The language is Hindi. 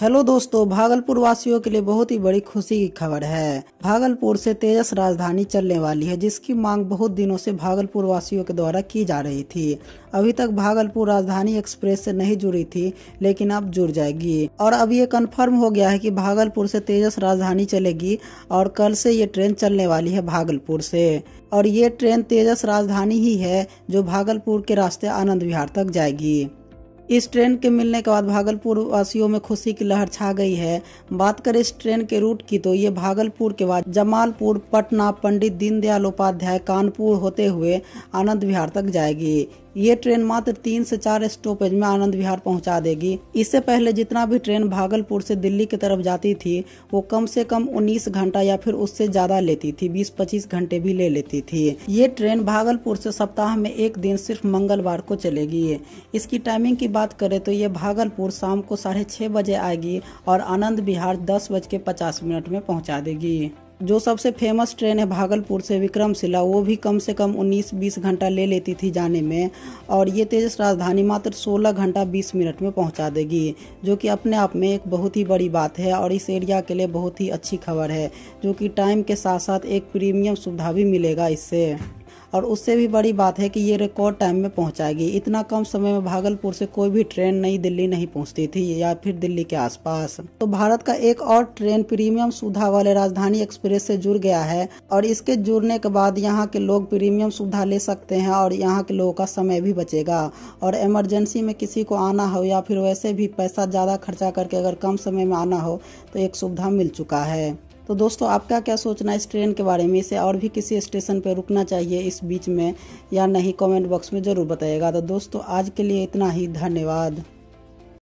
हेलो दोस्तों भागलपुर वासियों के लिए बहुत ही बड़ी खुशी की खबर है भागलपुर से तेजस राजधानी चलने वाली है जिसकी मांग बहुत दिनों से भागलपुर वासियों के द्वारा की जा रही थी अभी तक भागलपुर राजधानी एक्सप्रेस से नहीं जुड़ी थी लेकिन अब जुड़ जाएगी और अब ये कन्फर्म हो गया है कि भागलपुर से तेजस राजधानी चलेगी और कल से ये ट्रेन चलने वाली है भागलपुर से और ये ट्रेन तेजस राजधानी ही है जो भागलपुर के रास्ते आनंद विहार तक जाएगी इस ट्रेन के मिलने के बाद भागलपुर वासियों में खुशी की लहर छा गई है बात करें इस ट्रेन के रूट की तो ये भागलपुर के बाद जमालपुर पटना पंडित दीनदयाल उपाध्याय कानपुर होते हुए आनंद विहार तक जाएगी ये ट्रेन मात्र तीन से चार स्टॉपेज में आनंद विहार पहुंचा देगी इससे पहले जितना भी ट्रेन भागलपुर से दिल्ली की तरफ जाती थी वो कम से कम 19 घंटा या फिर उससे ज्यादा लेती थी 20-25 घंटे भी ले लेती थी ये ट्रेन भागलपुर से सप्ताह में एक दिन सिर्फ मंगलवार को चलेगी इसकी टाइमिंग की बात करे तो ये भागलपुर शाम को साढ़े छः बजे आएगी और आनंद विहार दस बज के पचास मिनट में पहुँचा देगी जो सबसे फेमस ट्रेन है भागलपुर से विक्रमशिला वो भी कम से कम 19-20 घंटा ले लेती थी जाने में और ये तेजस राजधानी मात्र 16 घंटा 20 मिनट में पहुंचा देगी जो कि अपने आप में एक बहुत ही बड़ी बात है और इस एरिया के लिए बहुत ही अच्छी खबर है जो कि टाइम के साथ साथ एक प्रीमियम सुविधा भी मिलेगा इससे और उससे भी बड़ी बात है कि ये रिकॉर्ड टाइम में पहुंचाएगी इतना कम समय में भागलपुर से कोई भी ट्रेन नई दिल्ली नहीं पहुंचती थी या फिर दिल्ली के आसपास तो भारत का एक और ट्रेन प्रीमियम सुविधा वाले राजधानी एक्सप्रेस से जुड़ गया है और इसके जुड़ने के बाद यहाँ के लोग प्रीमियम सुविधा ले सकते हैं और यहाँ के लोगों का समय भी बचेगा और इमरजेंसी में किसी को आना हो या फिर वैसे भी पैसा ज़्यादा खर्चा करके अगर कम समय में आना हो तो एक सुविधा मिल चुका है तो दोस्तों आपका क्या सोचना है इस ट्रेन के बारे में इसे और भी किसी स्टेशन पर रुकना चाहिए इस बीच में या नहीं कमेंट बॉक्स में ज़रूर बताइएगा तो दोस्तों आज के लिए इतना ही धन्यवाद